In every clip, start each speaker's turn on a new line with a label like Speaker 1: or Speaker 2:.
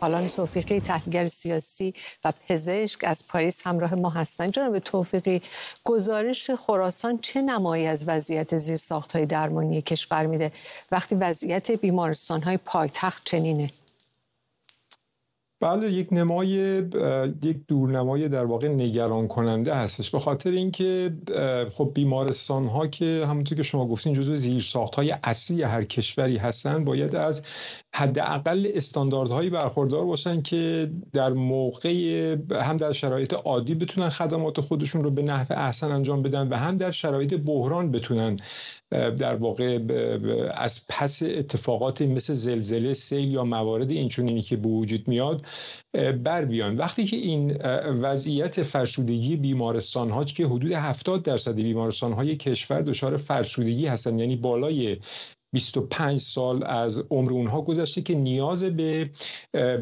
Speaker 1: آلان توفیقی تحلیلگر سیاسی و پزشک از پاریس همراه ما هستند جناب توفیقی گزارش خراسان چه نمایی از وضعیت های درمانی کشور میده وقتی وضعیت های پایتخت چنینه
Speaker 2: بله یک نمای یک دورنمای در واقع نگران کننده هستش به خاطر اینکه خب بیمارستان ها که همونطور که شما گفتین جزو زیرساخت های اصلی هر کشوری هستن باید از حداقل استانداردهایی برخوردار باشن که در موقع هم در شرایط عادی بتونن خدمات خودشون رو به نحو احسن انجام بدن و هم در شرایط بحران بتونن در واقع از پس اتفاقات مثل زلزله سیل یا موارد اینچنینی که به وجود میاد بر بیان وقتی که این وضعیت فرسودگی بیمارستان ها که حدود 70 درصد بیمارستان های کشور دچار فرسودگی هستند یعنی بالای 25 سال از عمر اونها گذشته که نیاز به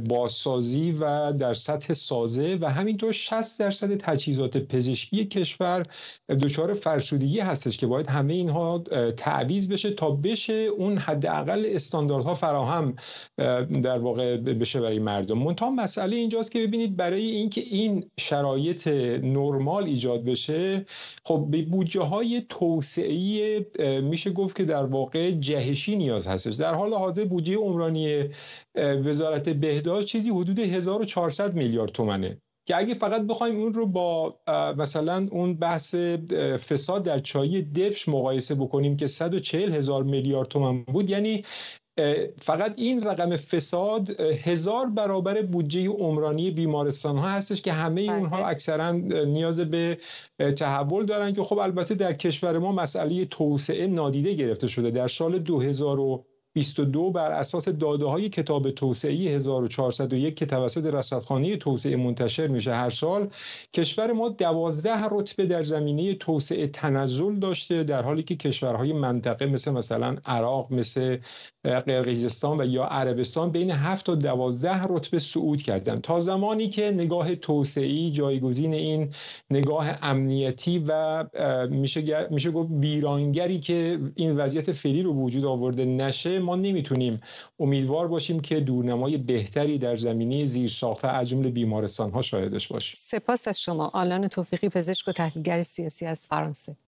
Speaker 2: بازسازی و در سطح سازه و همینطور 60 درصد تجهیزات پزشکی کشور دچار فرسودگی هستش که باید همه اینها تعویض بشه تا بشه اون حداقل استانداردها فراهم در واقع بشه برای مردم منتها مسئله اینجاست که ببینید برای اینکه این شرایط نرمال ایجاد بشه خب به بودجه های توسعه میشه گفت که در واقع نگهشی نیاز هستش در حال حاضر بودجه عمرانی وزارت بهداشت چیزی حدود 1400 میلیارد تومنه که اگه فقط بخوایم اون رو با مثلا اون بحث فساد در چای دبش مقایسه بکنیم که 140 هزار میلیارد تومن بود یعنی فقط این رقم فساد هزار برابر بودجه عمرانی بیمارستان ها هستش که همه بله. اونها اکثرا نیاز به تحول دارن که خب البته در کشور ما مسئله توسعه نادیده گرفته شده در سال 2000 22 بر اساس داده های کتاب توسعه 1401 که توسط رصدخانه توسعه منتشر میشه هر سال کشور ما 12 رتبه در زمینه توسعه تنزل داشته در حالی که کشورهای منطقه مثل مثلا عراق مثل قرقیزستان و یا عربستان بین 7 تا 12 رتبه صعود کردن تا زمانی که نگاه توسعی جایگزین این نگاه امنیتی و میشه میشه گفت ویرانگری که این وضعیت فعلی رو وجود آورده نشه ما نمیتونیم امیدوار باشیم که دورنمای بهتری در زمینه زیر ساخته از جمله بیمارستان ها شاهدش باشیم
Speaker 1: سپاس از شما آلان توفیقی پزشک و تحلیلگر سیاسی از فرانسه